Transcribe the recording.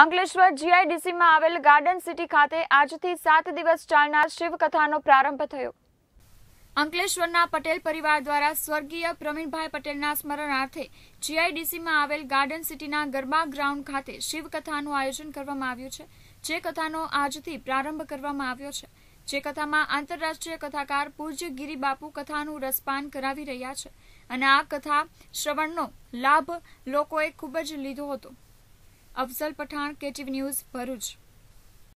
અંકલેશ્વર જીઆઈડીસીમાં આવેલ garden city ખાતે આજથી સાત દિવસ ચાલનાર શિવકથાનો પ્રારંભ થયો અંકલેશ્વરના પટેલ પરિવાર દ્વારા સ્વર્ગીય પ્રવીણભાઈ પટેલના સ્મરણાર્થે જીઆઈડીસીમાં આવેલ ગાર્ડન સિટીના ગરબા ગ્રાઉન્ડ ખાતે શિવકથાનું આયોજન કરવામાં આવ્યું છે જે કથાનો આજથી પ્રારંભ કરવામાં આવ્યો છે જે કથામાં આંતરરાષ્ટ્રીય કથાકાર પૂજ્ય ગિરિબાપુ કથાનું રસપાન કરાવી રહ્યા છે અને આ કથા શ્રવણનો લાભ લોકોએ ખૂબ જ લીધો હતો अफजल पठान के टीवी न्यूज भरूच